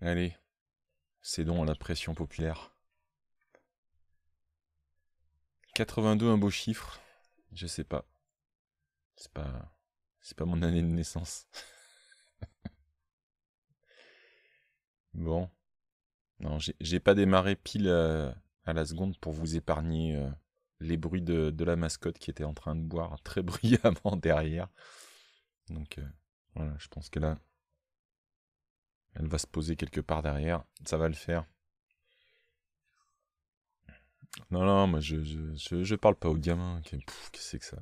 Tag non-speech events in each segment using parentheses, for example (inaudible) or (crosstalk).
Allez, cédons à la pression populaire. 82, un beau chiffre. Je sais pas. C'est pas. C'est pas mon année de naissance. (laughs) bon. Non, j'ai pas démarré pile à, la seconde pour vous épargner euh, les bruits de, la mascotte qui était en train de boire très (laughs) bruyamment derrière. Donc euh, voilà, je pense que là, elle va se poser quelque part derrière. Ça va le faire. Non, non, moi je, je, parle pas aux gamins. Qu'est-ce que c'est que ça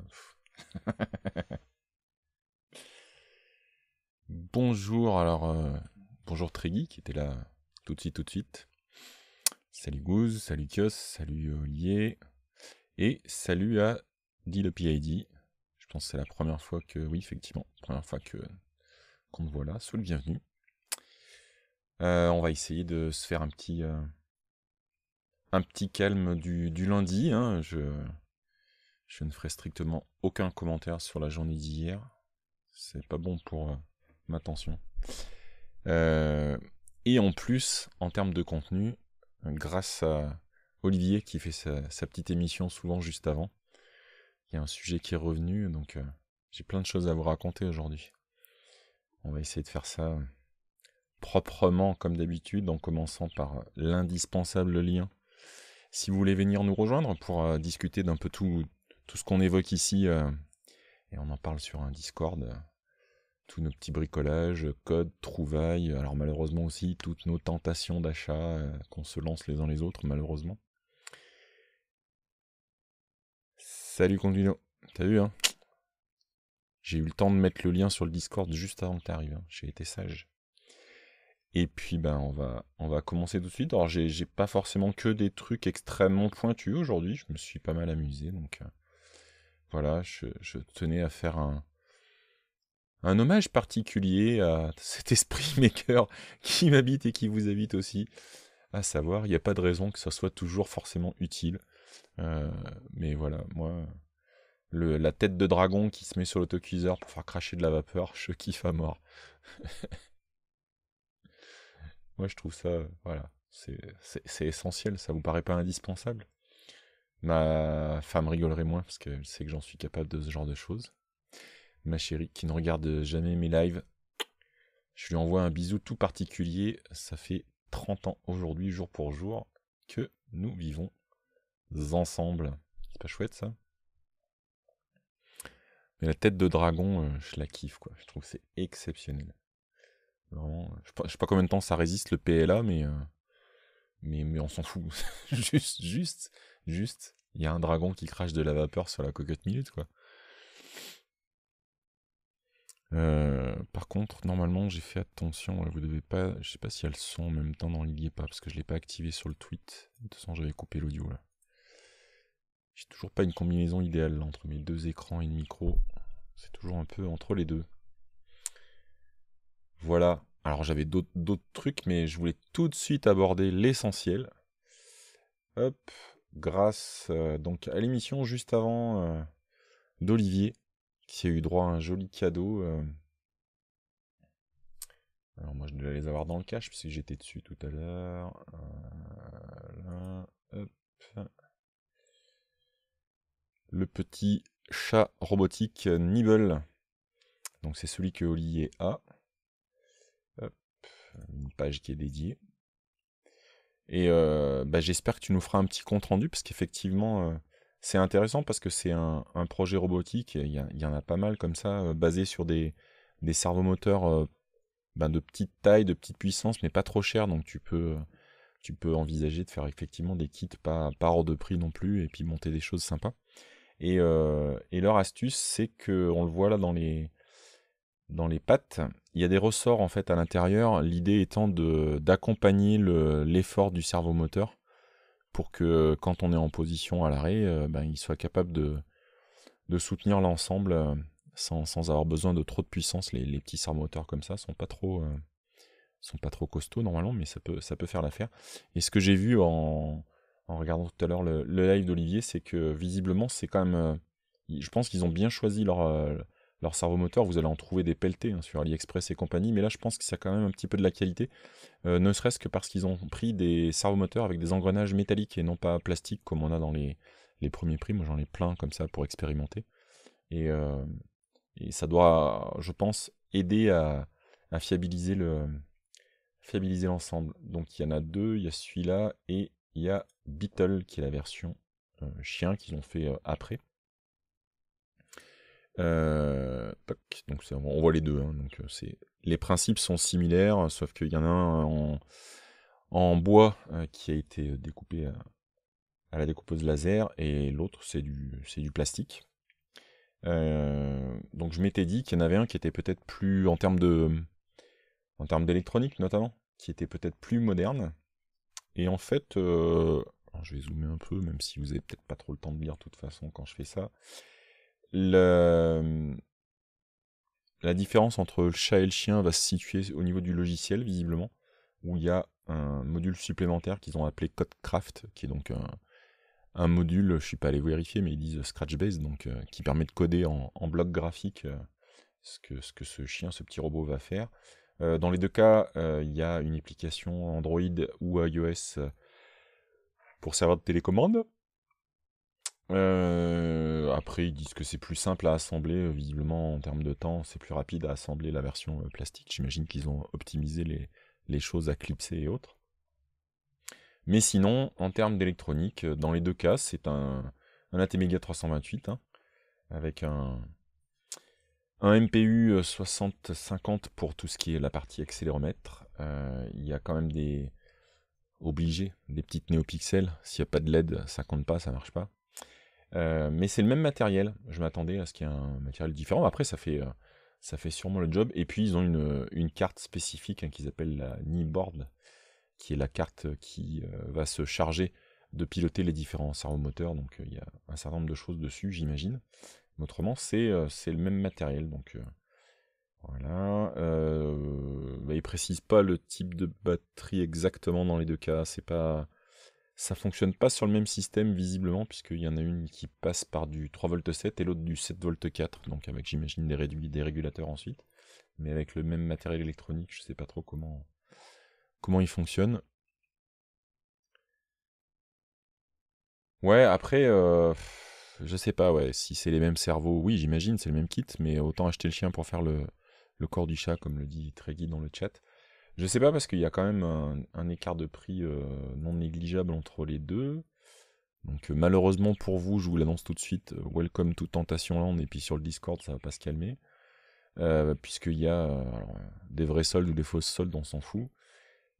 (laughs) Bonjour, alors. Euh, bonjour Trégui qui était là tout de suite, tout de suite. Salut Goose, salut Kios, salut Olier. Et salut à dit Je pense que c'est la première fois que, oui, effectivement, première fois que qu'on te voit là. Sois le bienvenu. Euh, on va essayer de se faire un petit, euh, calme du, lundi. Hein. Je, ne ferai strictement aucun commentaire sur la journée d'hier. C'est pas bon pour euh, ma tension. et en plus, en termes de contenu, grâce à Olivier qui fait sa, sa, petite émission souvent juste avant, il y a un sujet qui est revenu, donc j'ai plein de choses à vous raconter aujourd'hui. On va essayer de faire ça proprement comme d'habitude en commençant par euh, l'indispensable lien. Si vous voulez venir nous rejoindre pour euh, discuter d'un peu tout, tout ce qu'on évoque ici, euh, et on en parle sur un Discord, tous nos petits bricolages, codes, trouvailles, alors malheureusement aussi toutes nos tentations d'achat qu'on se lance les uns les autres, malheureusement. Salut Conduino, t'as vu hein J'ai eu le temps de mettre le lien sur le Discord juste avant que t'arrives, hein. j'ai été sage. Et puis ben on va on va commencer tout de suite. Alors j'ai pas forcément que des trucs extrêmement pointus aujourd'hui. Je me suis pas mal amusé donc euh, voilà je, tenais à faire un un hommage particulier à cet esprit (laughs) maker qui m'habite et qui vous habite aussi. À savoir, il n'y a pas de raison que ça soit toujours forcément utile. Euh, mais voilà, moi, le, la tête de dragon qui se met sur l'autocuiseur pour faire cracher de la vapeur, (laughs) je kiffe à mort. (laughs) Moi, je trouve ça, euh, voilà, c'est essentiel. Ça vous paraît pas indispensable Ma femme rigolerait moins parce qu'elle sait que j'en suis capable de ce genre de choses. Ma chérie, qui ne regarde jamais mes lives, je lui envoie un bisou tout particulier. Ça fait 30 ans aujourd'hui, jour pour jour, que nous vivons ensemble. C'est pas chouette ça Mais la tête de dragon, euh, je la kiffe quoi. Je trouve que c'est exceptionnel. Euh, je sais, pas, combien de temps ça résiste le PLA, euh, mais, mais, on s'en fout. (laughs) juste, juste, juste, il y a un dragon qui crache de la vapeur sur la cocotte minute, quoi. Euh, par contre, normalement, j'ai fait attention. Vous devez pas. Je sais pas si elles sont en même temps dans l'idée pas, parce que je l'ai pas activé sur le tweet. De toute façon, j'avais coupé l'audio là. J'ai toujours pas une combinaison idéale entre mes deux écrans et le micro. C'est toujours un peu entre les deux. Voilà. Alors j'avais d'autres trucs, mais je voulais tout de suite aborder l'essentiel. Hop, grâce euh, donc à l'émission juste avant euh, d'Olivier, qui a eu droit à un joli cadeau. Euh. Alors moi je devais les avoir dans le cache parce que j'étais dessus tout à l'heure. Le petit chat robotique Nibble. Donc c'est celui que Olivier a une page qui est dédiée. Et euh, bah, j'espère que tu nous feras un petit compte rendu, parce qu'effectivement, euh, c'est intéressant parce que c'est un, projet robotique, il y, en a pas mal comme ça, euh, basé sur des, servomoteurs ben, de petite taille, de petite puissance, mais pas trop cher, donc tu peux, tu peux envisager de faire effectivement des kits pas, hors de prix non plus, et puis monter des choses sympas. Et, et leur astuce, c'est que, on le voit là dans les, dans les pattes. Il y a des ressorts en fait à l'intérieur, l'idée étant d'accompagner l'effort du servomoteur pour que quand on est en position à l'arrêt, euh, ben, il soit capable de, de soutenir l'ensemble euh, sans, sans, avoir besoin de trop de puissance. Les, petits servomoteurs comme ça sont pas trop euh, sont pas trop costauds normalement, mais ça peut, ça peut faire l'affaire. Et ce que j'ai vu en, en, regardant tout à l'heure le, live d'Olivier, c'est que visiblement c'est quand même, je pense qu'ils ont bien choisi leur leur servomoteurs, vous allez en trouver des pelletés hein, sur AliExpress et compagnie, mais là je pense que ça a quand même un petit peu de la qualité, euh, ne serait-ce que parce qu'ils ont pris des servomoteurs avec des engrenages métalliques et non pas plastiques comme on a dans les, premiers prix. Moi j'en ai plein comme ça pour expérimenter. Et, euh, ça doit, je pense, aider à, fiabiliser le fiabiliser l'ensemble. Donc il y en a deux, il y a celui-là et il y a Beetle qui est la version euh, chien qu'ils ont fait après. Euh, donc on voit les deux. Hein, donc euh, c'est les principes sont similaires, sauf qu'il y en a un en, bois euh, qui a été découpé à, la découpeuse laser et l'autre c'est du c'est du plastique. donc je m'étais dit qu'il y en avait un qui était peut-être plus en termes de en termes d'électronique notamment, qui était peut-être plus moderne. Et en fait, je vais zoomer un peu, même si vous n'avez peut-être pas trop le temps de lire de toute façon quand je fais ça. Euh, la différence entre le chat et le chien va se situer au niveau du logiciel, visiblement, où il y a un module supplémentaire qu'ils ont appelé CodeCraft, qui est donc un, module, je ne suis pas allé vérifier, mais ils disent Scratchbase, donc euh, qui permet de coder en, bloc graphique euh, ce, que, ce, chien, ce petit robot va faire. dans les deux cas, il y a une application Android ou iOS pour serveur de télécommande. Euh, après, ils disent que c'est plus simple à assembler, euh, visiblement en termes de temps, c'est plus rapide à assembler la version euh, plastique. J'imagine qu'ils ont optimisé les, choses à clipser et autres. Mais sinon, en termes d'électronique, dans les deux cas, c'est un, un ATmega 328 hein, avec un, un MPU 6050 pour tout ce qui est la partie accéléromètre. il y a quand même des obligés, des petites néopixels. S'il n'y a pas de LED, ça compte pas, ça marche pas. Euh, mais c'est le même matériel. Je m'attendais à ce qu'il y ait un matériel différent. Après, ça fait, euh, ça fait sûrement le job. Et puis, ils ont une, une carte spécifique hein, qu'ils appellent la Kneeboard, qui est la carte qui euh, va se charger de piloter les différents servomoteurs. Donc, il y a un certain nombre de choses dessus, j'imagine. autrement, c'est le même matériel. Donc, voilà. Bah, ils précisent pas le type de batterie exactement dans les deux cas. C'est pas ça fonctionne pas sur le même système visiblement, puisqu'il y en a une qui passe par du 3V7 et l'autre du 7V4, donc avec j'imagine des, réduits, des régulateurs ensuite. Mais avec le même matériel électronique, je sais pas trop comment, comment il fonctionne. Ouais, après, euh, je sais pas, ouais, si c'est les mêmes cerveaux, oui, j'imagine, c'est le même kit, mais autant acheter le chien pour faire le, le corps du chat, comme le dit tregui dans le chat. Je sais pas parce qu'il y a quand même un, écart de prix euh, non négligeable entre les deux. Donc euh, malheureusement pour vous, je vous l'annonce tout de suite, euh, welcome to tentation land. on puis sur le Discord, ça va pas se calmer. Puisqu'il y a des vrais soldes ou des fausses soldes, on s'en fout.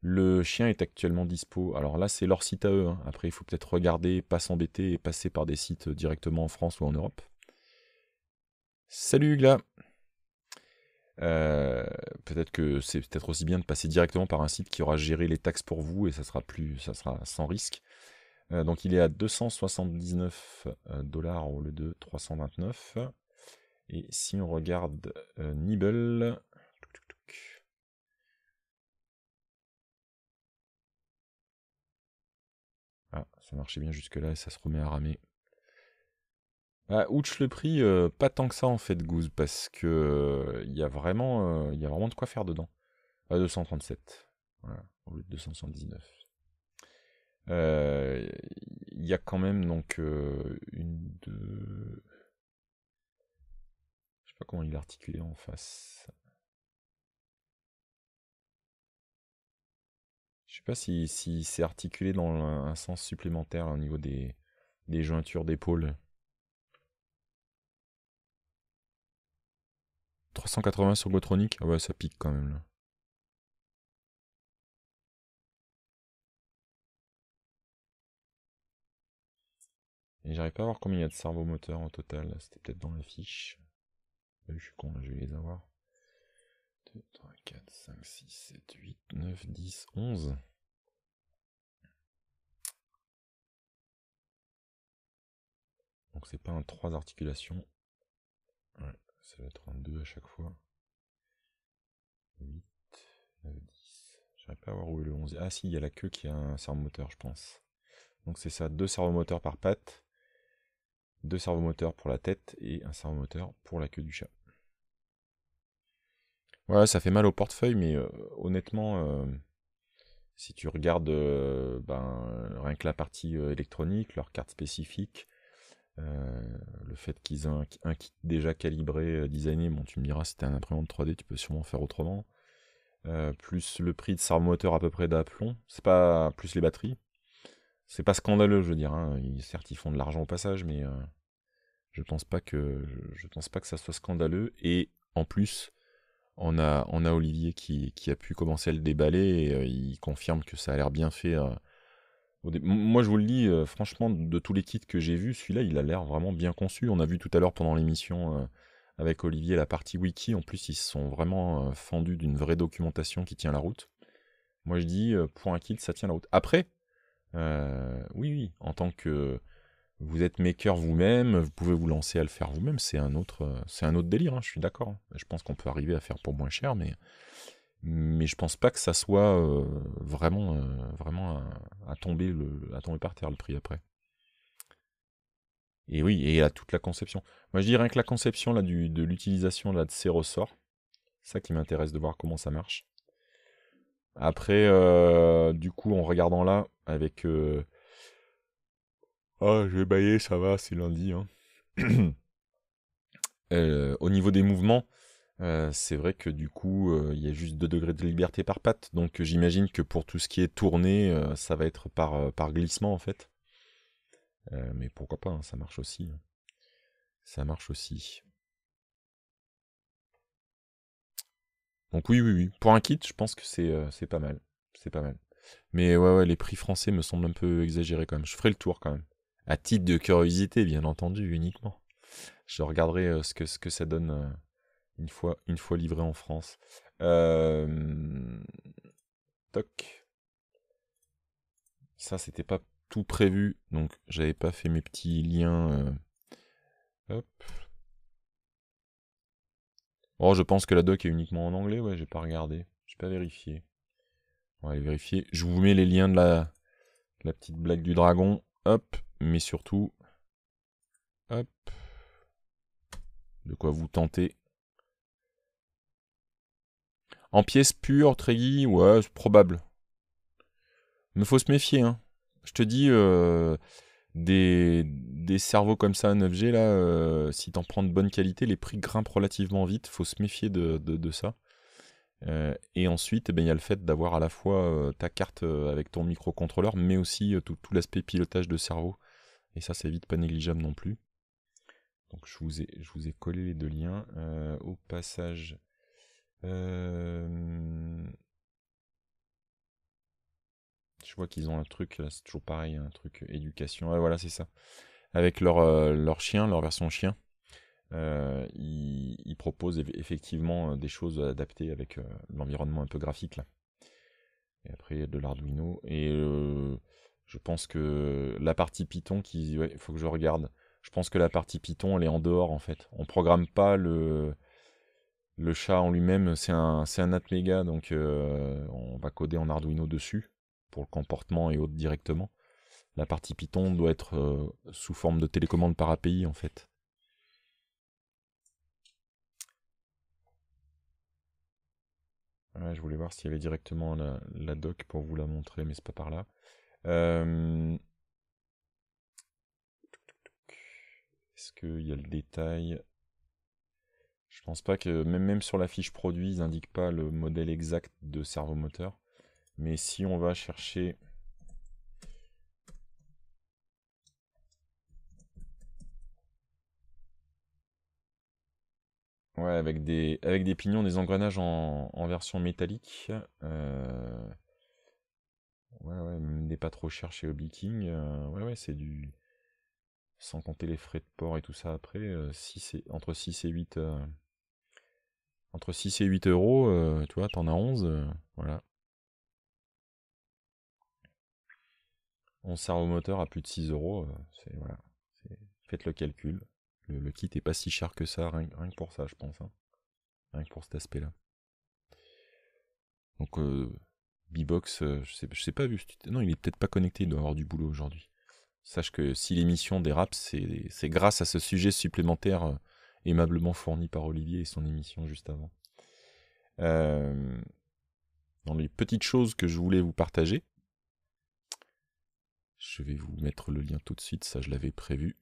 Le chien est actuellement dispo. Alors là, c'est leur site à hein. eux. Après, il faut peut-être regarder, pas s'embêter et passer par des sites directement en France ou en Europe. Salut Gla euh, peut-être que c'est peut-être aussi bien de passer directement par un site qui aura géré les taxes pour vous et ça sera plus, ça sera sans risque. Euh, donc il est à 279 euh, dollars au lieu de 329. Et si on regarde Nibble, ah, ça marchait bien jusque là et ça se remet à ramer. Ah, ouch le prix, euh, pas tant que ça en fait, Goose, parce que il euh, y, a vraiment, euh, y vraiment de quoi faire dedans. À ah, 237, voilà, au lieu de 279. Il y a quand même donc une, deux. Je sais pas comment il est articulé en face. Je sais pas si, si c'est articulé dans un sens supplémentaire hein, au niveau des, des jointures d'épaule. 380 sur Gotronic Ah ouais, ça pique quand même là. Et j'arrive pas à voir combien il y a de servomoteurs en total. C'était peut-être dans la fiche. Bah, je suis con, je vais les avoir. 2, 3, 4, 5, 6, 7, 8, 9, 10, 11. Donc c'est pas un 3 articulations. Ouais ça va être à chaque fois. 8, 9, 10. J'arrive pas à voir où est le 11. Ah si, il y a la queue qui a un servomoteur, je pense. Donc c'est ça, deux servomoteurs par patte, deux servomoteurs pour la tête et un servomoteur pour la queue du chat. Ouais, ça fait mal au portefeuille, mais euh, honnêtement, euh, si tu regardes euh, ben, rien que la partie électronique, leurs cartes spécifiques, euh, le fait qu'ils aient un, kit déjà calibré, euh, designé, bon, tu me diras, si un imprimante 3D, tu peux sûrement faire autrement. Euh, plus le prix de sa moteur à peu près d'aplomb, c'est pas plus les batteries. C'est pas scandaleux, je veux dire. Hein. Ils, certes, ils font de l'argent au passage, mais je pense pas que je, pense pas que ça soit scandaleux. Et en plus, on a on a Olivier qui, qui a pu commencer à le déballer. Et, il confirme que ça a l'air bien fait moi, je vous le dis, euh, franchement, de tous les kits que j'ai vus, celui-là, il a l'air vraiment bien conçu. On a vu tout à l'heure pendant l'émission euh, avec Olivier la partie wiki. En plus, ils se sont vraiment euh, fendus d'une vraie documentation qui tient la route. Moi, je dis, pour un kit, ça tient la route. Après, oui, oui, en tant que vous êtes maker vous-même, vous pouvez vous lancer à le faire vous-même, c'est un autre, un autre délire, hein, je suis d'accord. Je pense qu'on peut arriver à faire pour moins cher, mais mais je pense pas que ça soit euh, vraiment, euh, vraiment à, tomber le, à tomber par terre le prix après. Et oui, et à toute la conception. Moi, je dirais que la conception là, du, de l'utilisation de ces ressorts, ça qui m'intéresse de voir comment ça marche. Après, euh, du coup, en regardant là, avec. oh, je vais bailler, ça va, c'est lundi. Hein. (clears throat) au niveau des mouvements, euh, c'est vrai que du coup, euh, il y a juste 2 degrés de liberté par patte. Donc j'imagine que pour tout ce qui est tourné, euh, ça va être par, par glissement en fait. mais pourquoi pas, hein, ça marche aussi. Ça marche aussi. Donc oui, oui, oui. Pour un kit, je pense que c'est pas mal. C'est pas mal. Mais ouais, les prix français me semblent un peu exagérés quand même. Je ferai le tour quand même. À titre de curiosité, bien entendu, uniquement. Je regarderai ce, que, ce que ça donne une fois, livré en France. Euh, toc. Ça, c'était pas tout prévu, donc j'avais pas fait mes petits liens. Euh, hop. Oh, je pense que la doc est uniquement en anglais, ouais, j'ai pas regardé, j'ai pas vérifié. On va aller vérifier. Je vous mets les liens de la, de la petite blague du dragon. Hop, mais surtout, hop, de quoi vous tenter en pièces pure Tréguy, ouais, probable. Mais faut se méfier, hein. Je te dis, euh, des, des, cerveaux comme ça à 9G, là, euh, si t'en prends de bonne qualité, les prix grimpent relativement vite, faut se méfier de, ça. Euh, et ensuite, eh ben, il y a le fait d'avoir à la fois euh, ta carte avec ton microcontrôleur, mais aussi tout, l'aspect pilotage de cerveau. Et ça, c'est vite pas négligeable non plus. Donc je vous ai, je vous ai collé les deux liens. au passage, euh, je vois qu'ils ont un truc, c'est toujours pareil, un truc éducation. voilà, c'est ça. Avec leur, euh, leur chien, leur version chien, euh, ils, proposent effectivement des choses adaptées avec l'environnement un peu graphique. Là. Et après, de l'Arduino. Et je pense que la partie Python, il faut que je regarde. Je pense que la partie Python, elle est en dehors en fait. On programme pas le, le chat en lui-même, c'est un, un Atmega, donc euh, on va coder en Arduino dessus, pour le comportement et autres directement. La partie Python doit être euh, sous forme de télécommande par API, en fait. je voulais voir s'il y avait directement la, doc pour vous la montrer, mais c'est pas par là. Euh, est-ce qu'il y a le détail je pense pas que, même, même sur la fiche produit, ils n'indiquent pas le modèle exact de servomoteur. Mais si on va chercher Ouais, avec des, avec des pignons, des engrenages en, en version métallique. Euh, ouais, ouais, même pas trop cher chez Hobby euh, ouais, ouais, c'est du. Sans compter les frais de port et tout ça après, euh, entre 6 et 8 entre 6 et 8 euros, euh, tu vois, t'en as 11, euh, On voilà. 11 servomoteurs à plus de 6 euros, euh, c'est, voilà, faites le calcul. Le, kit est pas si cher que ça, rien, que pour ça, je pense. Hein. Rien que pour cet aspect-là. Donc, euh, B-Box, je sais, je sais pas vu. Non, il est peut-être pas connecté, il doit avoir du boulot aujourd'hui. Sache que si l'émission dérape, c'est grâce à ce sujet supplémentaire aimablement fourni par Olivier et son émission juste avant. Euh, dans les petites choses que je voulais vous partager, je vais vous mettre le lien tout de suite, ça je l'avais prévu.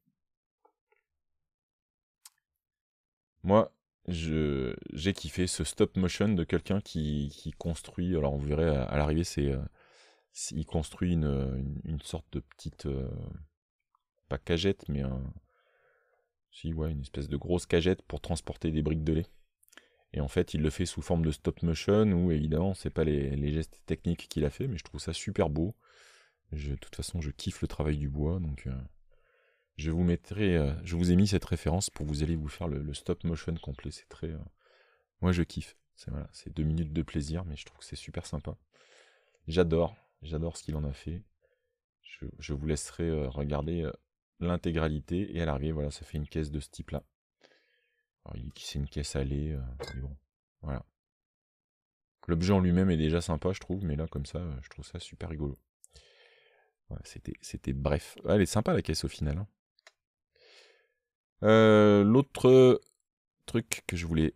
Moi, j'ai kiffé ce stop motion de quelqu'un qui, qui, construit, alors on verrait à, l'arrivée, euh, c'est il construit une, une, sorte de petite, euh, pas cagette, mais un, si ouais, une espèce de grosse cagette pour transporter des briques de lait. Et en fait, il le fait sous forme de stop motion, où évidemment, c'est pas les, gestes techniques qu'il a fait, mais je trouve ça super beau. de toute façon, je kiffe le travail du bois, donc euh, je vous mettrai, euh, je vous ai mis cette référence pour vous aller vous faire le, stop motion complet. C'est très, euh, moi, je kiffe. C'est deux minutes de plaisir, mais je trouve que c'est super sympa. J'adore, j'adore ce qu'il en a fait. je vous laisserai regarder l'intégralité et à l'arrivée, voilà, ça fait une caisse de ce type-là. Alors, il dit que c'est une caisse allée, lait, euh, mais bon, voilà. L'objet en lui-même est déjà sympa, je trouve, mais là, comme ça, euh, je trouve ça super rigolo. Voilà, C'était bref. Ah, elle est sympa, la caisse, au final. Hein. Euh, l'autre truc que je voulais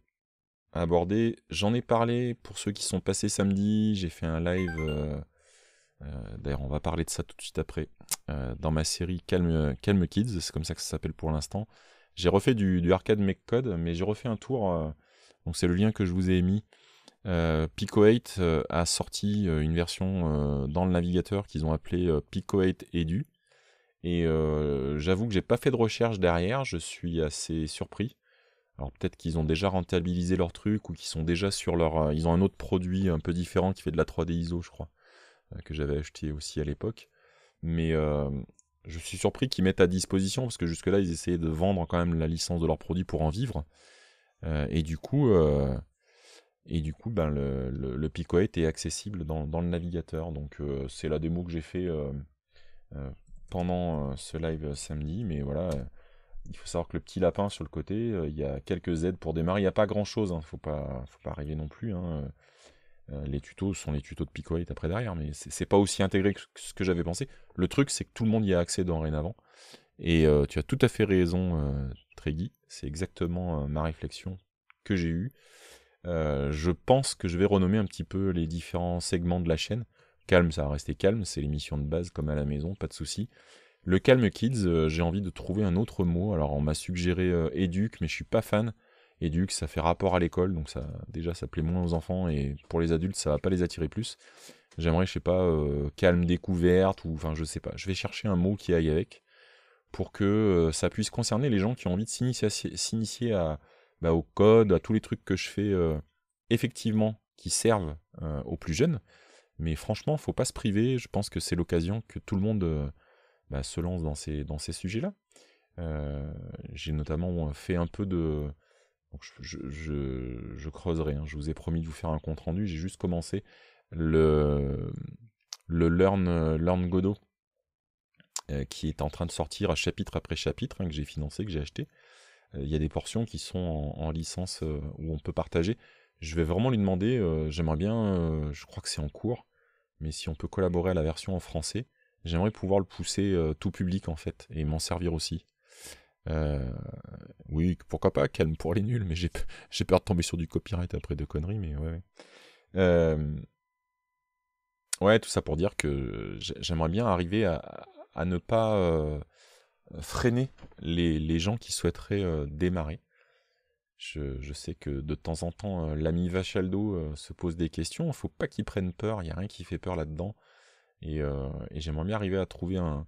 aborder, j'en ai parlé pour ceux qui sont passés samedi, j'ai fait un live... Euh, d'ailleurs, on va parler de ça tout de suite après. Euh, dans ma série Calme, Kids, c'est comme ça que ça s'appelle pour l'instant. J'ai refait du, arcade make code, mais j'ai refait un tour. Euh, donc, c'est le lien que je vous ai mis. Pico 8 a sorti une version dans le navigateur qu'ils ont appelé Pico 8 Edu. Et j'avoue que j'ai pas fait de recherche derrière, je suis assez surpris. Alors peut-être qu'ils ont déjà rentabilisé leur truc ou qu'ils sont déjà sur leur. ils ont un autre produit un peu différent qui fait de la 3D ISO, je crois. Euh, que j'avais acheté aussi à l'époque. Mais euh, je suis surpris qu'ils mettent à disposition, parce que jusque-là, ils essayaient de vendre quand même la licence de leurs produits pour en vivre. Euh, et du coup, et du coup ben, le, le, Pico 8 est accessible dans, dans le navigateur. Donc c'est la démo que j'ai fait pendant ce live samedi, mais voilà, il faut savoir que le petit lapin sur le côté, il y a quelques aides pour démarrer, il n'y a pas grand chose, hein, faut pas, faut pas rêver non plus. Hein. Euh, les tutos sont les tutos de Picoate après derrière, mais c'est pas aussi intégré que ce que j'avais pensé. Le truc, c'est que tout le monde y a accès dorénavant. Et euh, tu as tout à fait raison, euh, C'est exactement euh, ma réflexion que j'ai eue. je pense que je vais renommer un petit peu les différents segments de la chaîne. Calme, ça va rester calme, c'est l'émission de base comme à la maison, pas de souci. Le Calme Kids, j'ai envie de trouver un autre mot. Alors on m'a suggéré éduque, mais je suis pas fan éduque, ça fait rapport à l'école, donc ça, déjà ça plaît moins aux enfants et pour les adultes ça va pas les attirer plus. J'aimerais, je sais pas, euh, calme découverte ou enfin je sais pas. Je vais chercher un mot qui aille avec pour que euh, ça puisse concerner les gens qui ont envie de s'initier à, bah, au code, à tous les trucs que je fais euh, effectivement qui servent aux plus jeunes. Mais franchement, faut pas se priver. Je pense que c'est l'occasion que tout le monde bah, se lance dans ces, dans ces sujets-là. j'ai notamment fait un peu de, je, creuserai, je vous ai promis de vous faire un compte rendu, j'ai juste commencé le, Learn, Godot, euh, qui est en train de sortir à chapitre après chapitre, hein, que j'ai financé, que j'ai acheté. Euh, il y a des portions qui sont en, licence euh, où on peut partager. Je vais vraiment lui demander, j'aimerais bien, je crois que c'est en cours, mais si on peut collaborer à la version en français, j'aimerais pouvoir le pousser tout public en fait, et m'en servir aussi. Euh, oui, pourquoi pas, calme pour les nuls, mais j'ai, peur de tomber sur du copyright après de conneries, mais ouais. Euh, ouais. tout ça pour dire que j'aimerais bien arriver à, ne pas euh, freiner les, gens qui souhaiteraient euh, démarrer. Je, sais que de temps en temps, l'ami Vachaldo se pose des questions. il Faut pas qu'il prenne peur, il n'y a rien qui fait peur là-dedans. Et, j'aimerais bien arriver à trouver un,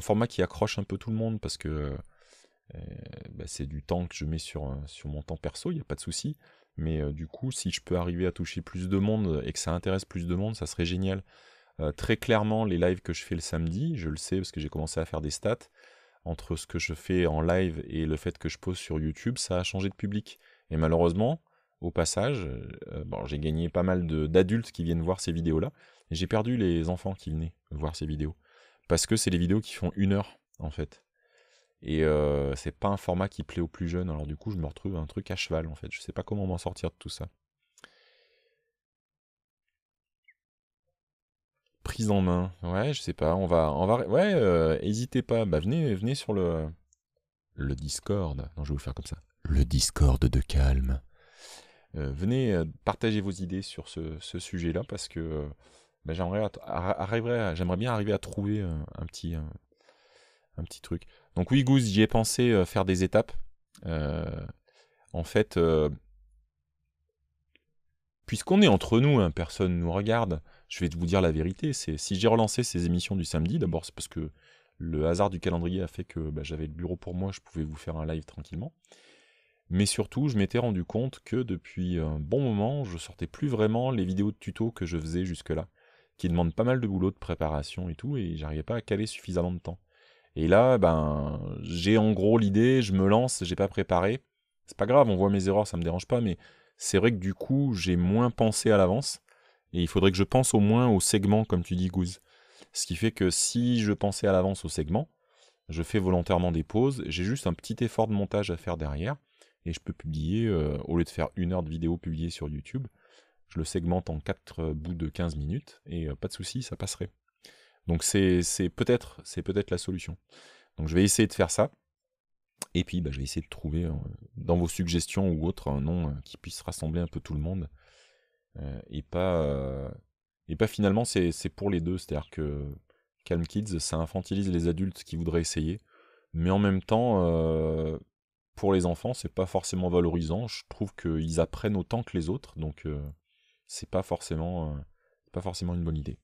format qui accroche un peu tout le monde parce que euh, bah, c'est du temps que je mets sur, mon temps perso, il n'y a pas de souci. Mais euh, du coup, si je peux arriver à toucher plus de monde et que ça intéresse plus de monde, ça serait génial. Euh, très clairement, les lives que je fais le samedi, je le sais parce que j'ai commencé à faire des stats, entre ce que je fais en live et le fait que je pose sur YouTube, ça a changé de public. Et malheureusement, au passage, j'ai gagné pas mal d'adultes qui viennent voir ces vidéos-là, et j'ai perdu les enfants qui venaient voir ces vidéos. Parce que c'est les vidéos qui font une heure, en fait. Et euh, c'est pas un format qui plaît aux plus jeunes. Alors du coup, je me retrouve un truc à cheval en fait. Je sais pas comment m'en sortir de tout ça. Prise en main. Ouais, je sais pas. On va, on va. Ouais, n'hésitez euh, hésitez pas. Bah venez, venez sur le le Discord. Non, je vais vous faire comme ça. Le Discord de calme. Euh, venez partager vos idées sur ce, sujet-là parce que bah, j'aimerais, j'aimerais bien arriver à trouver un, petit, un petit truc. Donc oui, Goose, j'y ai pensé euh, faire des étapes. Euh, en fait, euh, puisqu'on est entre nous, personne hein, personne nous regarde, je vais vous dire la vérité, c'est si j'ai relancé ces émissions du samedi, d'abord c'est parce que le hasard du calendrier a fait que bah, j'avais le bureau pour moi, je pouvais vous faire un live tranquillement. Mais surtout, je m'étais rendu compte que depuis un bon moment, je sortais plus vraiment les vidéos de tuto que je faisais jusque-là, qui demandent pas mal de boulot de préparation et tout, et j'arrivais pas à caler suffisamment de temps. Et là, ben, j'ai en gros l'idée, je me lance, j'ai pas préparé. C'est pas grave, on voit mes erreurs, ça me dérange pas, mais c'est vrai que du coup, j'ai moins pensé à l'avance. Et il faudrait que je pense au moins au segment, comme tu dis, Goose. Ce qui fait que si je pensais à l'avance au segment, je fais volontairement des pauses, j'ai juste un petit effort de montage à faire derrière, et je peux publier, euh, au lieu de faire une heure de vidéo publiée sur YouTube, je le segmente en quatre euh, bouts de 15 minutes, et euh, pas de souci, ça passerait. Donc c'est peut-être c'est peut-être la solution. Donc je vais essayer de faire ça. Et puis bah, je vais essayer de trouver euh, dans vos suggestions ou autres un nom euh, qui puisse rassembler un peu tout le monde. Euh, et pas et pas finalement c'est pour les deux, c'est-à-dire que Calm Kids ça infantilise les adultes qui voudraient essayer, mais en même temps pour les enfants c'est pas forcément valorisant. Je trouve qu'ils apprennent autant que les autres, donc c'est pas forcément pas forcément une bonne idée.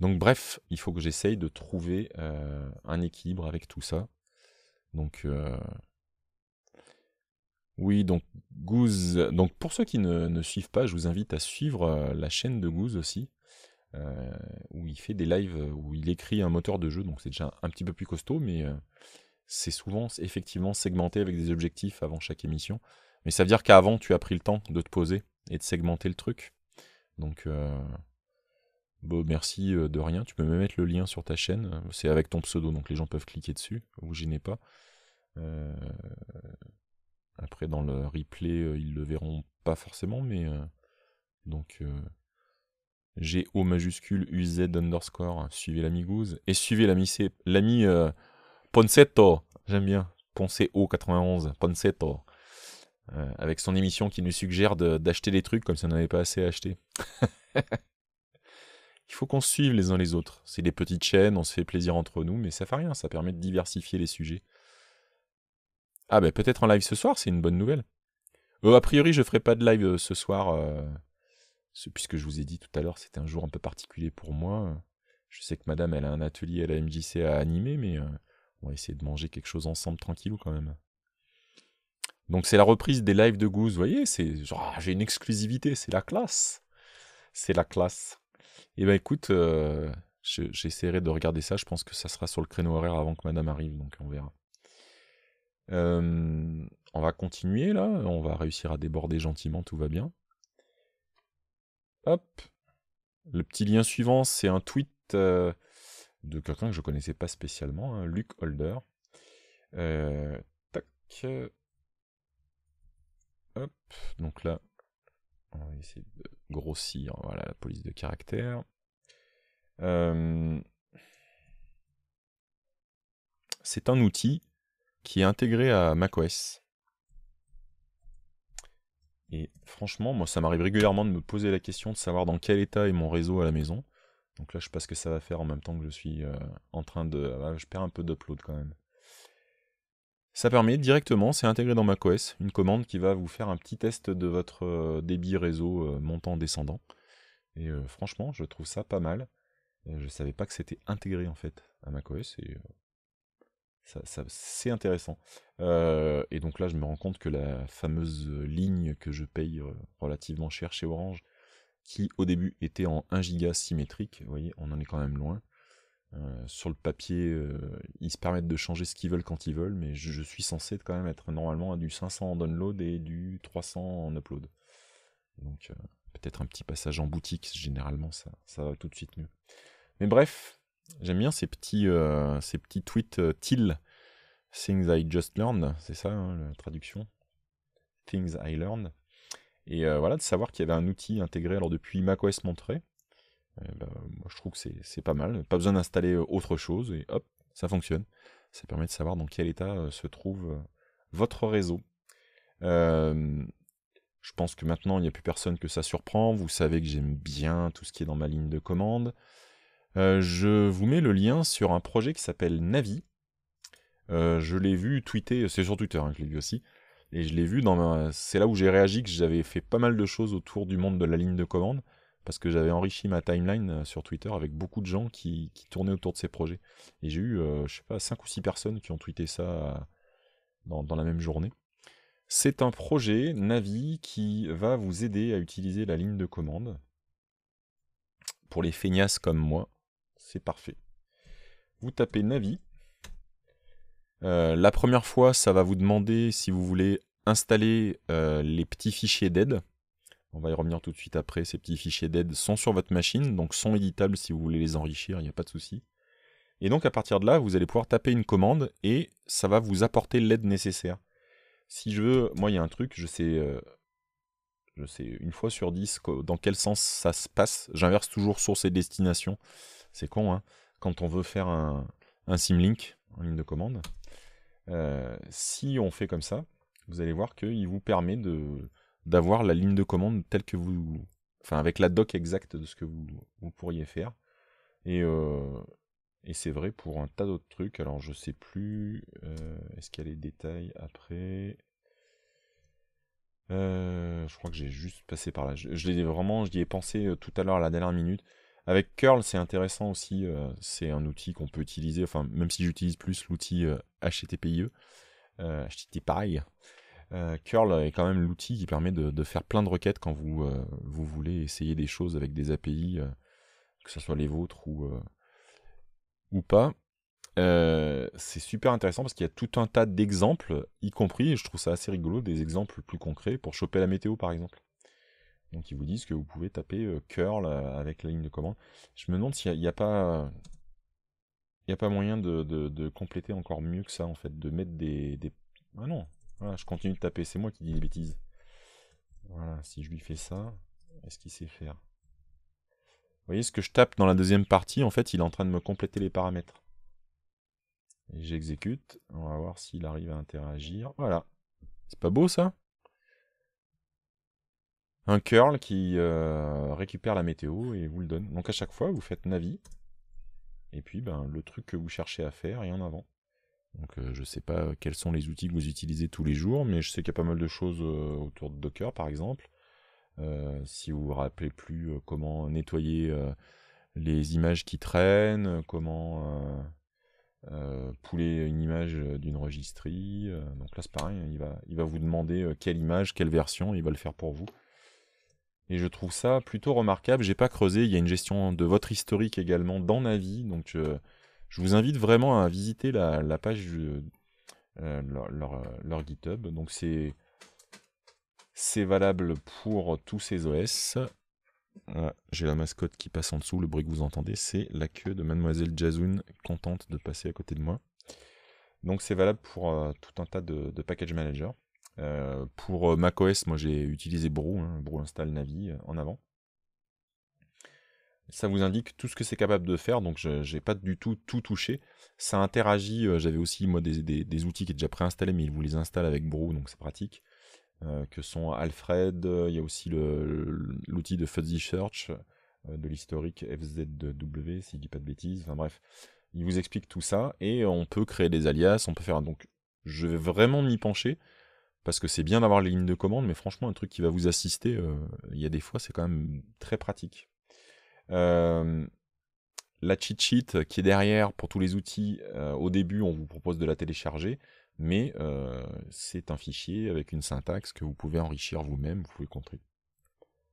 Donc bref, il faut que j'essaye de trouver euh, un équilibre avec tout ça. Donc euh, oui, donc Goose. Donc pour ceux qui ne, suivent pas, je vous invite à suivre euh, la chaîne de Goose aussi, où il fait des lives où il écrit un moteur de jeu. Donc c'est déjà un petit peu plus costaud, mais c'est souvent effectivement segmenté avec des objectifs avant chaque émission. Mais ça veut dire qu'avant tu as pris le temps de te poser et de segmenter le truc. Donc Bon, bah, merci euh, de rien. Tu peux me mettre le lien sur ta chaîne. C'est avec ton pseudo, donc les gens peuvent cliquer dessus. Vous n'ai pas. Euh, après, dans le replay, euh, ils le verront pas forcément, mais donc j'ai O majuscule UZ underscore. Suivez l'ami Goose et suivez l'ami l'ami Ponsetto. J'aime bien Ponsetto 91 Ponsetto. avec son émission qui nous suggère d'acheter des trucs comme ça n'avait pas assez à acheter. (laughs) il faut qu'on se suive les uns les autres. C'est des petites chaînes, on se fait plaisir entre nous, mais ça fait rien, ça permet de diversifier les sujets. Ah ben peut-être en live ce soir, c'est une bonne nouvelle. Euh, a priori, je ferai pas de live euh, ce soir, euh, puisque je vous ai dit tout à l'heure, c'était un jour un peu particulier pour moi. Je sais que madame, elle a un atelier à la MJC à animer, mais on va essayer de manger quelque chose ensemble tranquillou quand même. Donc c'est la reprise des lives de Goose, vous voyez, c'est j'ai une exclusivité, c'est la classe. C'est la classe. Eh ben écoute, euh, j'essaierai de regarder ça. Je pense que ça sera sur le créneau horaire avant que madame arrive, donc on verra. Euh, on va continuer là, on va réussir à déborder gentiment, tout va bien. Hop. Le petit lien suivant, c'est un tweet euh, de quelqu'un que je connaissais pas spécialement, hein, Luke Holder. tac. Hop. Donc là, on va essayer de grossir voilà, la police de caractère. Euh, c'est un outil qui est intégré à macOS. Et franchement, moi, ça m'arrive régulièrement de me poser la question de savoir dans quel état est mon réseau à la maison. Donc là, je sais pas ce que ça va faire en même temps que je suis euh, en train de... Ah, je perds un peu d'upload quand même. Ça permet directement, c'est intégré dans macOS, une commande qui va vous faire un petit test de votre euh, débit réseau euh, montant-descendant. Et euh, franchement, je trouve ça pas mal. Je ne savais pas que c'était intégré en fait à macOS et c'est intéressant. et donc là, je me rends compte que la fameuse ligne que je paye relativement cher chez Orange, qui au début était en 1 giga symétrique, vous voyez, on en est quand même loin. Euh, sur le papier, euh, ils se permettent de changer ce qu'ils veulent quand ils veulent, mais je, suis censé quand même être normalement à du 500 en download et du 300 en upload. Donc euh, peut-être un petit passage en boutique, généralement ça, va tout de suite mieux. Mais bref, j'aime bien ces petits, ces petits tweets till things I just learned, c'est ça hein, la traduction things I learned. Et voilà, de savoir qu'il y avait un outil intégré alors depuis macOS Montré eh ben, moi, je trouve que c'est pas mal. Pas besoin d'installer euh, autre chose et hop, ça fonctionne. Ça permet de savoir dans quel état euh, se trouve euh, votre réseau. je pense que maintenant, il n'y a plus personne que ça surprend. Vous savez que j'aime bien tout ce qui est dans ma ligne de commande. je vous mets le lien sur un projet qui s'appelle Navi. je l'ai vu tweeter, c'est sur Twitter hein, je l'ai vu aussi. Et je l'ai vu dans C'est là où j'ai réagi que j'avais fait pas mal de choses autour du monde de la ligne de commande parce que j'avais enrichi ma timeline euh, sur Twitter avec beaucoup de gens qui, tournaient autour de ces projets. Et j'ai eu, euh, je sais pas, 5 ou 6 personnes qui ont tweeté ça euh, dans, la même journée. C'est un projet Navi qui va vous aider à utiliser la ligne de commande. Pour les feignasses comme moi, c'est parfait. Vous tapez Navi. la première fois, ça va vous demander si vous voulez installer les petits fichiers d'aide. On va y revenir tout de suite après. Ces petits fichiers d'aide sont sur votre machine, donc sont éditables si vous voulez les enrichir, il n'y a pas de souci. Et donc à partir de là, vous allez pouvoir taper une commande et ça va vous apporter l'aide nécessaire. Si je veux, moi il y a un truc, je sais, euh, je sais une fois sur dix dans quel sens ça se passe. J'inverse toujours source et destination. C'est con, hein. Quand on veut faire un, un simlink en ligne de commande, euh, si on fait comme ça, vous allez voir qu'il vous permet de, d'avoir la ligne de commande telle que vous. Enfin, avec la doc exacte de ce que vous, pourriez faire. Euh, et, c'est vrai pour un tas d'autres trucs. Alors, je sais plus. Euh, est-ce qu'il y a les détails après euh, Je crois que j'ai juste passé par là. Je, l'ai vraiment, j'y ai pensé tout à l'heure à la dernière minute. Avec Curl, c'est intéressant aussi. c'est un outil qu'on peut utiliser. Enfin, même si j'utilise plus l'outil HTTPIE, pareil euh, curl est quand même l'outil qui permet de, faire plein de requêtes quand vous, euh, vous voulez essayer des choses avec des API, euh, que ce soit les vôtres ou, ou pas. c'est super intéressant parce qu'il y a tout un tas d'exemples, y compris, et je trouve ça assez rigolo, des exemples plus concrets pour choper la météo par exemple. Donc ils vous disent que vous pouvez taper curl avec la ligne de commande. Je me demande s'il n'y a, pas... Il a pas moyen de, compléter encore mieux que ça, en fait, de mettre des... des... Ah non, voilà, je continue de taper, c'est moi qui dis les bêtises. Voilà, si je lui fais ça, est-ce qu'il sait faire Vous voyez, ce que je tape dans la deuxième partie, en fait, il est en train de me compléter les paramètres. j'exécute, on va voir s'il arrive à interagir. Voilà, c'est pas beau ça Un curl qui euh, récupère la météo et vous le donne. Donc à chaque fois, vous faites Navi, et puis ben, le truc que vous cherchez à faire, et en avant. Donc euh, je ne sais pas quels sont les outils que vous utilisez tous les jours, mais je sais qu'il y a pas mal de choses euh, autour de Docker par exemple. Euh, si vous ne vous rappelez plus comment nettoyer les images qui traînent, comment pouler une image d'une registrie. donc là c'est pareil, hein, il va, il va vous demander quelle image, quelle version, il va le faire pour vous. Et je trouve ça plutôt remarquable. J'ai pas creusé, il y a une gestion de votre historique également dans Navi, donc je vous invite vraiment à visiter la, page, de, euh, euh, leur, GitHub. Donc c'est c'est valable pour tous ces OS. Euh, j'ai la mascotte qui passe en dessous, le bruit que vous entendez, c'est la queue de Mademoiselle Jazun contente de passer à côté de moi. Donc c'est valable pour tout un tas de, package managers. pour macOS, moi j'ai utilisé Brew, hein. Brew install Navi en avant ça vous indique tout ce que c'est capable de faire, donc je n'ai pas du tout tout touché. Ça interagit, euh, j'avais aussi moi des, outils qui étaient déjà préinstallés, mais il vous les installe avec Brew, donc c'est pratique. Euh, que sont Alfred, il y a aussi l'outil de Fuzzy Search, euh, de l'historique FZW, si je dis pas de bêtises, enfin bref. Il vous explique tout ça, et on peut créer des alias, on peut faire... Donc je vais vraiment m'y pencher, parce que c'est bien d'avoir les lignes de commande, mais franchement, un truc qui va vous assister, il y a des fois, c'est quand même très pratique. Euh, la cheat sheet qui est derrière pour tous les outils, euh, au début, on vous propose de la télécharger, mais euh, c'est un fichier avec une syntaxe que vous pouvez enrichir vous-même, vous pouvez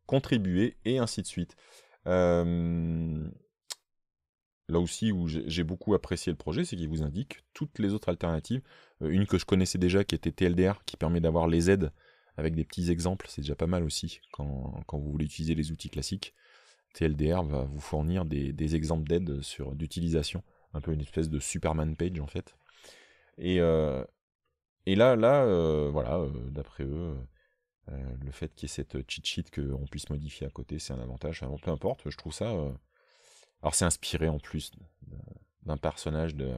contribuer et ainsi de suite. là aussi où j'ai beaucoup apprécié le projet, c'est qu'il vous indique toutes les autres alternatives. une que je connaissais déjà qui était TLDR, qui permet d'avoir les aides avec des petits exemples, c'est déjà pas mal aussi quand, vous voulez utiliser les outils classiques. TLDR va vous fournir des, exemples d'aide sur d'utilisation, un peu une espèce de Superman page en fait. Et, euh, là, là, euh, voilà, euh, d'après eux, le fait qu'il y ait cette cheat sheet qu'on puisse modifier à côté, c'est un avantage. peu importe, je trouve ça. Alors c'est inspiré en plus d'un personnage de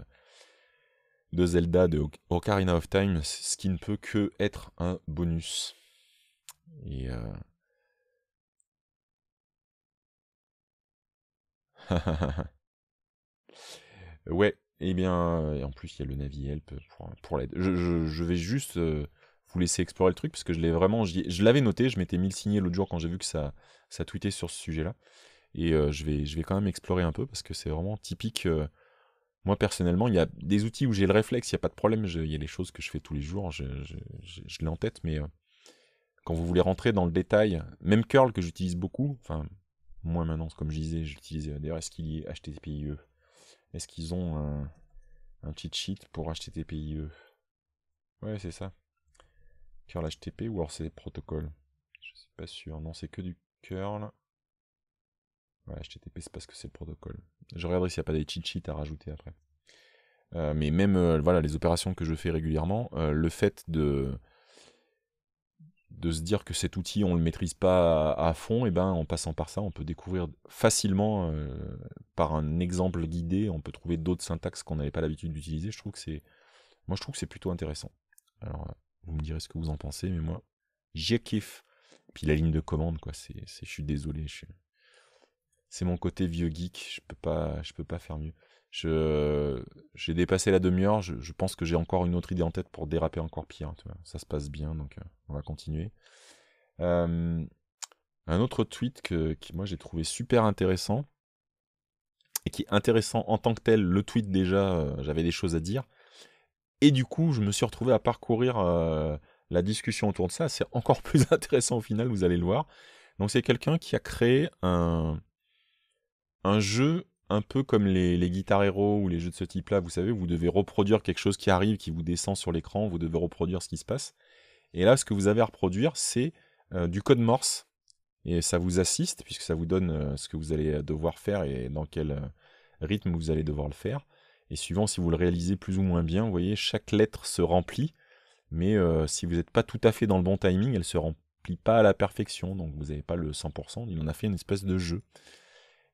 de Zelda de Ocarina of Time, ce qui ne peut que être un bonus. Et, (laughs) ouais, et eh bien, et en plus, il y a le Navi Help pour, l'aide. Je, vais juste euh, vous laisser explorer le truc, parce que je l'ai vraiment, je l'avais noté, je m'étais mis le signé l'autre jour quand j'ai vu que ça, ça tweetait sur ce sujet-là. Et euh, je, vais, je vais quand même explorer un peu, parce que c'est vraiment typique. Euh, moi, personnellement, il y a des outils où j'ai le réflexe, il n'y a pas de problème, il y a des choses que je fais tous les jours, je, l'ai en tête, mais quand vous voulez rentrer dans le détail, même curl que j'utilise beaucoup, enfin, moi maintenant, comme je disais, j'utilisais... Euh, d'ailleurs est-ce qu'il y a HTTPIE Est-ce qu'ils ont un, cheat sheet pour HTTPIE Ouais, c'est ça. Curl HTTP ou alors c'est protocole Je ne suis pas sûr. Non, c'est que du curl. Ouais, HTTP, c'est parce que c'est le protocole. Je regarderai s'il n'y a pas des cheat sheets à rajouter après. Euh, mais même euh, voilà les opérations que je fais régulièrement, le fait de de se dire que cet outil, on ne le maîtrise pas à, fond, et eh ben en passant par ça, on peut découvrir facilement, euh, par un exemple guidé, on peut trouver d'autres syntaxes qu'on n'avait pas l'habitude d'utiliser. Je trouve que c'est. Moi je trouve que c'est plutôt intéressant. Alors, vous me direz ce que vous en pensez, mais moi, j'ai kiff Puis la ligne de commande, quoi, c'est. Je suis désolé, C'est mon côté vieux geek, je peux pas, je peux pas faire mieux j'ai dépassé la demi-heure, je, pense que j'ai encore une autre idée en tête pour déraper encore pire. Ça se passe bien, donc euh, on va continuer. Euh, un autre tweet que, moi j'ai trouvé super intéressant, et qui est intéressant en tant que tel, le tweet déjà, euh, j'avais des choses à dire. Et du coup, je me suis retrouvé à parcourir la discussion autour de ça. C'est encore (laughs) plus intéressant au final, vous allez le voir. Donc c'est quelqu'un qui a créé un, un jeu un peu comme les, les Guitar ou les jeux de ce type-là, vous savez, vous devez reproduire quelque chose qui arrive, qui vous descend sur l'écran, vous devez reproduire ce qui se passe. Et là, ce que vous avez à reproduire, c'est euh, du code Morse. Et ça vous assiste, puisque ça vous donne euh, ce que vous allez devoir faire et dans quel euh, rythme vous allez devoir le faire. Et suivant si vous le réalisez plus ou moins bien, vous voyez, chaque lettre se remplit. Mais si vous n'êtes pas tout à fait dans le bon timing, elle ne se remplit pas à la perfection. Donc vous n'avez pas le 100%. Il en a fait une espèce de jeu.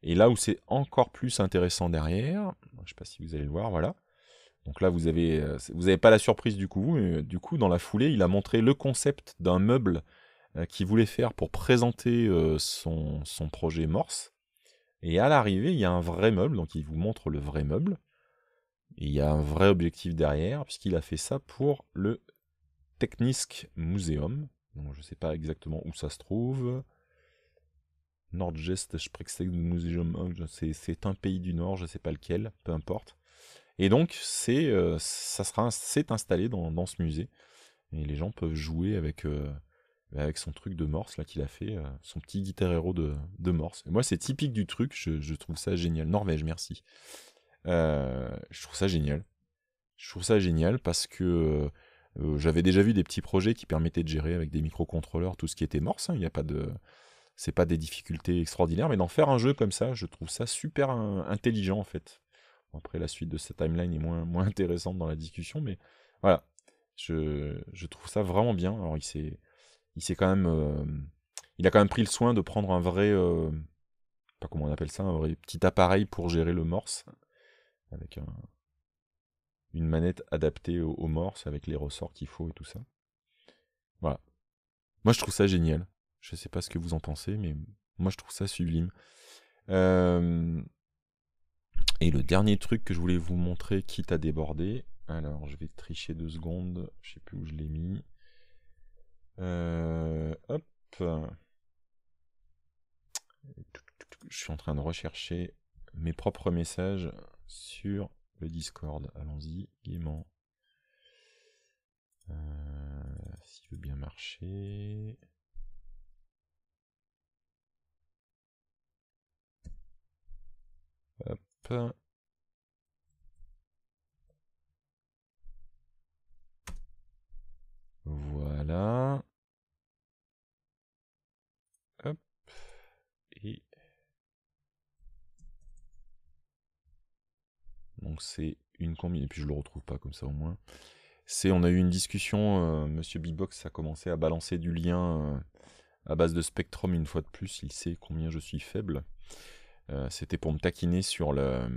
Et là où c'est encore plus intéressant derrière, je ne sais pas si vous allez le voir, voilà. Donc là, vous avez, euh, vous pas la surprise du coup. Euh, du coup, dans la foulée, il a montré le concept d'un meuble euh, qu'il voulait faire pour présenter son, projet Morse. Et à l'arrivée, il y a un vrai meuble, donc il vous montre le vrai meuble. Et il y a un vrai objectif derrière, puisqu'il a fait ça pour le Technisk Museum. Donc je ne sais pas exactement où ça se trouve. Nordgest-Museum, euh, c'est un pays du Nord, je ne sais pas lequel, peu importe. Et donc, c'est euh, installé dans, ce musée. Et les gens peuvent jouer avec, euh, avec son truc de morse là qu'il a fait, son petit guitare héros de, morse. moi, c'est typique du truc, je, trouve ça génial. Norvège, merci. je trouve ça génial. Je trouve ça génial parce que j'avais déjà vu des petits projets qui permettaient de gérer avec des microcontrôleurs tout ce qui était morse. Hein. Il n'y a pas de c'est pas des difficultés extraordinaires, mais d'en faire un jeu comme ça, je trouve ça super intelligent en fait. après, la suite de cette timeline est moins, moins intéressante dans la discussion, mais voilà, je, trouve ça vraiment bien. Alors, il s'est, il s'est quand même, euh, il a quand même pris le soin de prendre un vrai, euh, pas comment on appelle ça, un vrai petit appareil pour gérer le morse, avec une manette adaptée au morse, avec les ressorts qu'il faut et tout ça. Voilà, moi, je trouve ça génial. Je ne sais pas ce que vous en pensez, mais moi je trouve ça sublime. Euh, et le dernier truc que je voulais vous montrer, quitte à déborder, alors je vais tricher deux secondes, je ne sais plus où je l'ai mis. Euh, hop. Je suis en train de rechercher mes propres messages sur le Discord. Allons-y gaiement. Si euh, S'il veut bien marcher. Hop. Voilà. Hop. Et... Donc c'est une combinaison et puis je le retrouve pas comme ça au moins. C'est, on a eu une discussion, euh, Monsieur Bigbox a commencé à balancer du lien euh, à base de Spectrum une fois de plus, il sait combien je suis faible. Euh, c'était pour me taquiner sur le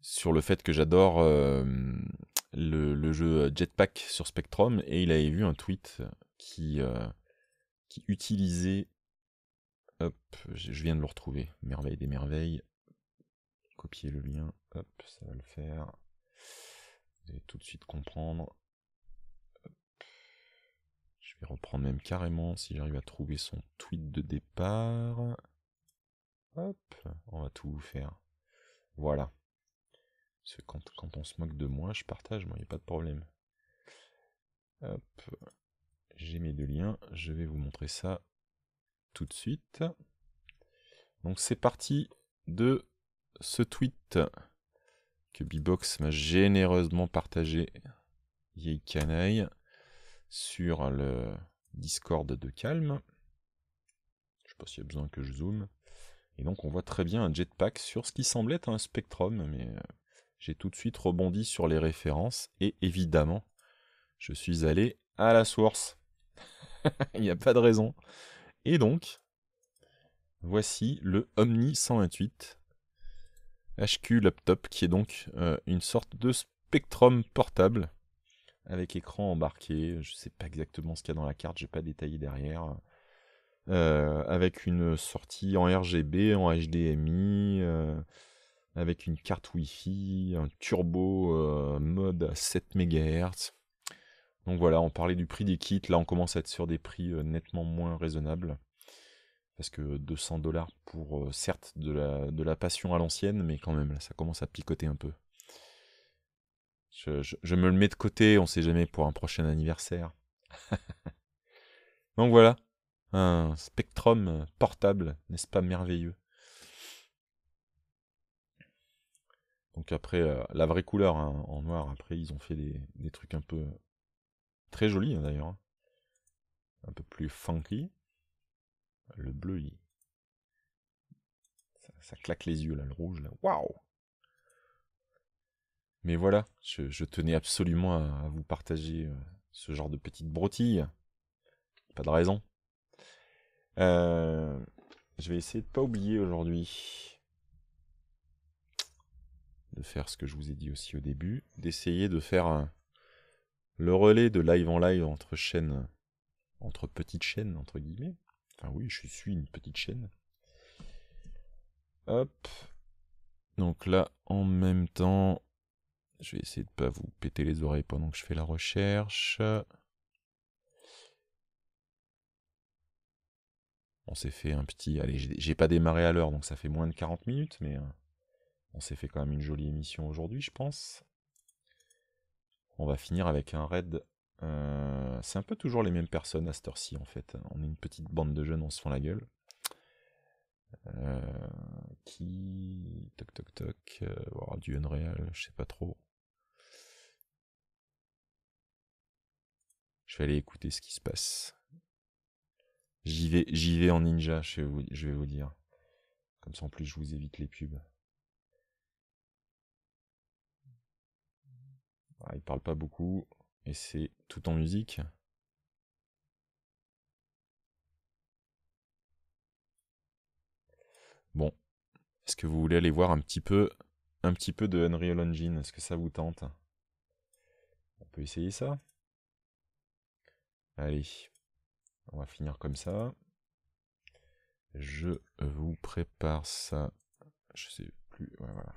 sur le fait que j'adore euh, le, jeu Jetpack sur Spectrum et il avait vu un tweet qui euh, qui utilisait hop je viens de le retrouver merveille des merveilles copier le lien hop ça va le faire vous allez tout de suite comprendre je vais reprendre même carrément si j'arrive à trouver son tweet de départ. Hop, on va tout vous faire. Voilà. Parce quand, on se moque de moi, je partage, moi, il n'y a pas de problème. Hop, j'ai mes deux liens, je vais vous montrer ça tout de suite. Donc c'est parti de ce tweet que Bibox m'a généreusement partagé. Yay canaille sur le Discord de Calme. Je ne sais pas s'il y a besoin que je zoome. Et donc on voit très bien un jetpack sur ce qui semblait être un Spectrum, mais euh, j'ai tout de suite rebondi sur les références et évidemment, je suis allé à la source. (laughs) Il n'y a pas de raison. Et donc, voici le Omni 128 HQ Laptop qui est donc euh, une sorte de Spectrum portable avec écran embarqué. Je ne sais pas exactement ce qu'il y a dans la carte, je j'ai pas détaillé derrière. Euh, avec une sortie en RGB, en HDMI, euh, avec une carte Wi-Fi, un turbo euh, mode à 7 MHz. Donc voilà, on parlait du prix des kits, là on commence à être sur des prix nettement moins raisonnables. Parce que 200 dollars pour, certes, de la, de la passion à l'ancienne, mais quand même, là, ça commence à picoter un peu. Je, me le mets de côté, on sait jamais pour un prochain anniversaire. (laughs) Donc voilà, un spectrum portable, n'est-ce pas merveilleux Donc après, euh, la vraie couleur hein, en noir, après ils ont fait des, trucs un peu très jolis hein, d'ailleurs. Hein. Un peu plus funky. Le bleu, il... ça, ça claque les yeux là, le rouge là. Waouh mais voilà, je, tenais absolument à, vous partager euh, ce genre de petite broutille. Pas de raison. Euh, je vais essayer de ne pas oublier aujourd'hui de faire ce que je vous ai dit aussi au début, d'essayer de faire le relais de live en live entre chaînes, entre petites chaînes entre guillemets. Enfin oui, je suis une petite chaîne. Hop. Donc là, en même temps, je vais essayer de pas vous péter les oreilles pendant que je fais la recherche. On s'est fait un petit. Allez, j'ai pas démarré à l'heure, donc ça fait moins de 40 minutes, mais euh, on s'est fait quand même une jolie émission aujourd'hui, je pense. On va finir avec un raid. Euh, c'est un peu toujours les mêmes personnes à cette heure-ci, en fait. On est une petite bande de jeunes, on se fend la gueule. Euh, qui. Toc toc toc. du Unreal, je sais pas trop. Je vais aller écouter ce qui se passe. J'y vais, j'y vais en ninja, je vais, vous, dire. Comme ça, en plus, je vous évite les pubs. Ah, il parle pas beaucoup et c'est tout en musique. Bon, est-ce que vous voulez aller voir un petit peu, un petit peu de Unreal Engine Est-ce que ça vous tente On peut essayer ça. Allez, on va finir comme ça. Je vous prépare ça. Je sais plus. voilà.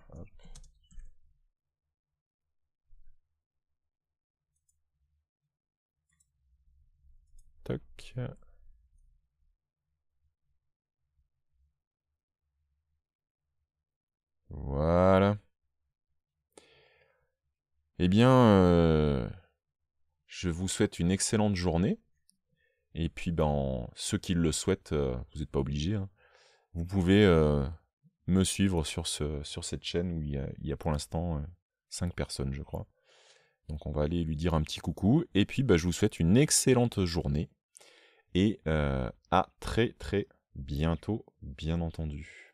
Voilà. Eh bien, euh, je vous souhaite une excellente journée. Et puis, ben, ceux qui le souhaitent, euh, vous n'êtes pas obligés. Hein. Vous pouvez euh, me suivre sur, ce, sur cette chaîne où il y a, pour l'instant 5 euh, personnes, je crois. Donc, on va aller lui dire un petit coucou. Et puis, ben, je vous souhaite une excellente journée. Et à très très bientôt, bien entendu.